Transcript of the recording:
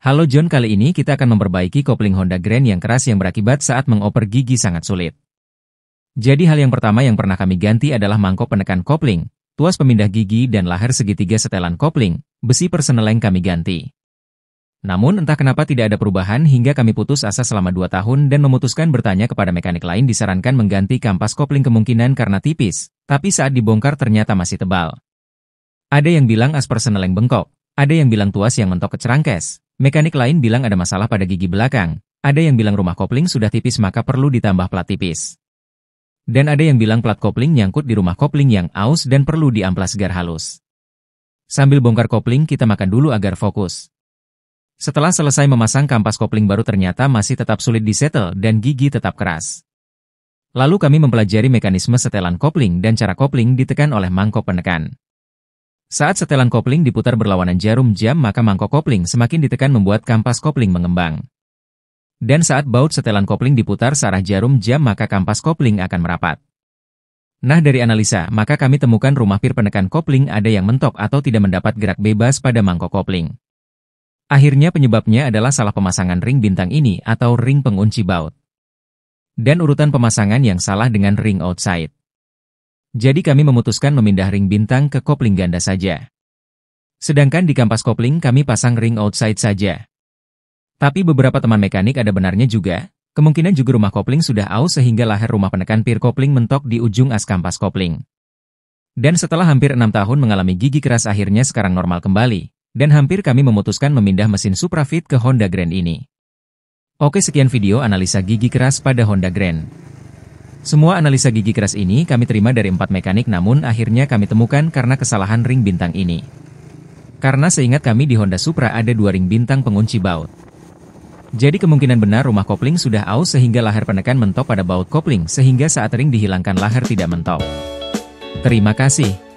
Halo John, kali ini kita akan memperbaiki kopling Honda Grand yang keras yang berakibat saat mengoper gigi sangat sulit. Jadi hal yang pertama yang pernah kami ganti adalah mangkok penekan kopling, tuas pemindah gigi dan lahir segitiga setelan kopling, besi perseneleng kami ganti. Namun entah kenapa tidak ada perubahan hingga kami putus asa selama 2 tahun dan memutuskan bertanya kepada mekanik lain disarankan mengganti kampas kopling kemungkinan karena tipis, tapi saat dibongkar ternyata masih tebal. Ada yang bilang as perseneleng bengkok, ada yang bilang tuas yang mentok ke cerangkes, Mekanik lain bilang ada masalah pada gigi belakang, ada yang bilang rumah kopling sudah tipis maka perlu ditambah plat tipis. Dan ada yang bilang plat kopling nyangkut di rumah kopling yang aus dan perlu diamplas gar halus. Sambil bongkar kopling kita makan dulu agar fokus. Setelah selesai memasang kampas kopling baru ternyata masih tetap sulit disetel dan gigi tetap keras. Lalu kami mempelajari mekanisme setelan kopling dan cara kopling ditekan oleh mangkok penekan. Saat setelan kopling diputar berlawanan jarum jam maka mangkok kopling semakin ditekan membuat kampas kopling mengembang. Dan saat baut setelan kopling diputar searah jarum jam maka kampas kopling akan merapat. Nah dari analisa, maka kami temukan rumah pir penekan kopling ada yang mentok atau tidak mendapat gerak bebas pada mangkok kopling. Akhirnya penyebabnya adalah salah pemasangan ring bintang ini atau ring pengunci baut. Dan urutan pemasangan yang salah dengan ring outside. Jadi kami memutuskan memindah ring bintang ke kopling ganda saja. Sedangkan di kampas kopling kami pasang ring outside saja. Tapi beberapa teman mekanik ada benarnya juga, kemungkinan juga rumah kopling sudah aus sehingga lahir rumah penekan pir kopling mentok di ujung as kampas kopling. Dan setelah hampir enam tahun mengalami gigi keras akhirnya sekarang normal kembali, dan hampir kami memutuskan memindah mesin Suprafit ke Honda Grand ini. Oke sekian video analisa gigi keras pada Honda Grand. Semua analisa gigi keras ini kami terima dari empat mekanik namun akhirnya kami temukan karena kesalahan ring bintang ini. Karena seingat kami di Honda Supra ada dua ring bintang pengunci baut. Jadi kemungkinan benar rumah kopling sudah aus sehingga lahar penekan mentok pada baut kopling sehingga saat ring dihilangkan lahar tidak mentok. Terima kasih.